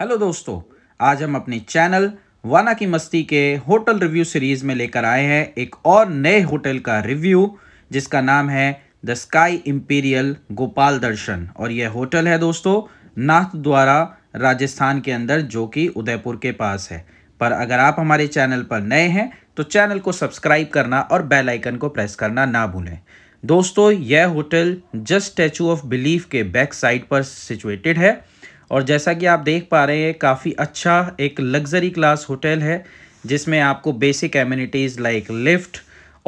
hello दोस्तों आज हम अपने चैनल वाना की मस्ती के होटल रिव्यू सीरीज में लेकर आए हैं एक और नए होटल का रिव्यू जिसका नाम है the sky imperial Gopal Darshan और यह होटल है दोस्तों नाथ द्वारा राजस्थान के अंदर जो कि उदयपुर के पास है पर अगर आप हमारे चैनल पर नए हैं तो चैनल को सब्सक्राइब करना और बेल आइकन को प्रेस करना ना भूलें दोस्तों यह hotel just statue of belief के बैक साइड पर सिचुएटेड है और जैसा कि आप देख पा रहे हैं काफ़ी अच्छा एक लग्जरी क्लास होटल है जिसमें आपको बेसिक एम्यूनिटीज़ लाइक लिफ्ट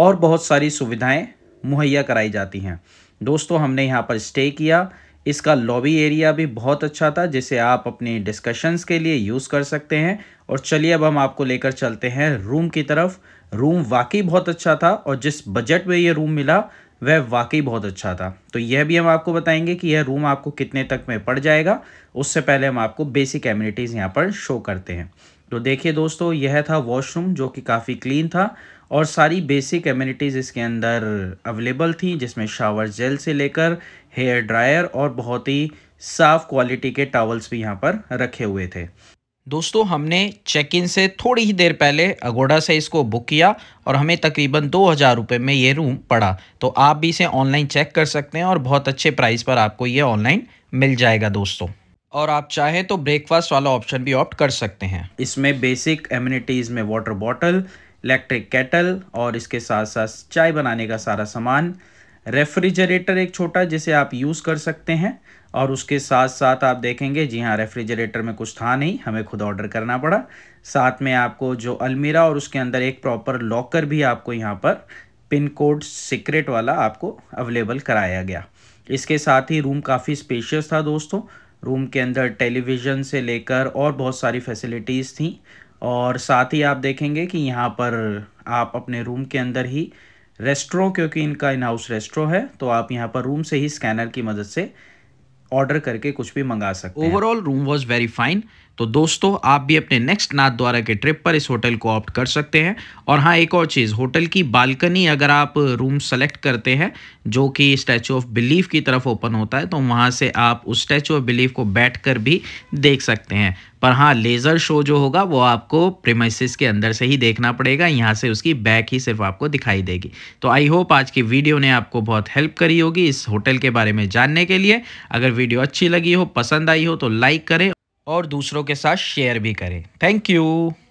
और बहुत सारी सुविधाएं मुहैया कराई जाती हैं दोस्तों हमने यहाँ पर स्टे किया इसका लॉबी एरिया भी बहुत अच्छा था जिसे आप अपने डिस्कशंस के लिए यूज़ कर सकते हैं और चलिए अब हम आपको लेकर चलते हैं रूम की तरफ रूम वाकई बहुत अच्छा था और जिस बजट में ये रूम मिला वह वाकई बहुत अच्छा था तो यह भी हम आपको बताएंगे कि यह रूम आपको कितने तक में पड़ जाएगा उससे पहले हम आपको बेसिक एम्यूनिटीज़ यहाँ पर शो करते हैं तो देखिए दोस्तों यह था वॉशरूम जो कि काफ़ी क्लीन था और सारी बेसिक एम्यूनिटीज़ इसके अंदर अवेलेबल थी जिसमें शावर जेल से लेकर हेयर ड्रायर और बहुत ही साफ़ क्वालिटी के टावल्स भी यहाँ पर रखे हुए थे दोस्तों हमने चेक इन से थोड़ी ही देर पहले अगोडा से इसको बुक किया और हमें तकरीबन दो हज़ार रुपये में ये रूम पड़ा तो आप भी इसे ऑनलाइन चेक कर सकते हैं और बहुत अच्छे प्राइस पर आपको ये ऑनलाइन मिल जाएगा दोस्तों और आप चाहें तो ब्रेकफास्ट वाला ऑप्शन भी ऑप्ट कर सकते हैं इसमें बेसिक एम्यूनिटीज़ में वाटर बॉटल इलेक्ट्रिक केटल और इसके साथ साथ चाय बनाने का सारा सामान रेफ्रिजरेटर एक छोटा जिसे आप यूज़ कर सकते हैं और उसके साथ साथ आप देखेंगे जी हाँ रेफ्रिजरेटर में कुछ था नहीं हमें खुद ऑर्डर करना पड़ा साथ में आपको जो अलमीरा और उसके अंदर एक प्रॉपर लॉकर भी आपको यहाँ पर पिन कोड सीक्रेट वाला आपको अवेलेबल कराया गया इसके साथ ही रूम काफ़ी स्पेशियस था दोस्तों रूम के अंदर टेलीविज़न से लेकर और बहुत सारी फैसिलिटीज़ थी और साथ ही आप देखेंगे कि यहाँ पर आप अपने रूम के अंदर ही रेस्ट्रो क्योंकि इनका इन हाउस रेस्ट्रो है तो आप यहाँ पर रूम से ही स्कैनर की मदद से ऑर्डर करके कुछ भी मंगा सकते हैं overall room was very fine तो दोस्तों आप भी अपने नेक्स्ट नाथ द्वारा के ट्रिप पर इस होटल को ऑप्ट कर सकते हैं और हाँ एक और चीज़ होटल की बालकनी अगर आप रूम सेलेक्ट करते हैं जो कि स्टैचू ऑफ बिलीफ की तरफ ओपन होता है तो वहाँ से आप उस स्टैचू ऑफ बिलीफ को बैठ कर भी देख सकते हैं पर हाँ लेज़र शो जो होगा वो आपको प्रेमाइसिस के अंदर से ही देखना पड़ेगा यहाँ से उसकी बैक ही सिर्फ आपको दिखाई देगी तो आई होप आज की वीडियो ने आपको बहुत हेल्प करी होगी इस होटल के बारे में जानने के लिए अगर वीडियो अच्छी लगी हो पसंद आई हो तो लाइक करें और दूसरों के साथ शेयर भी करें थैंक यू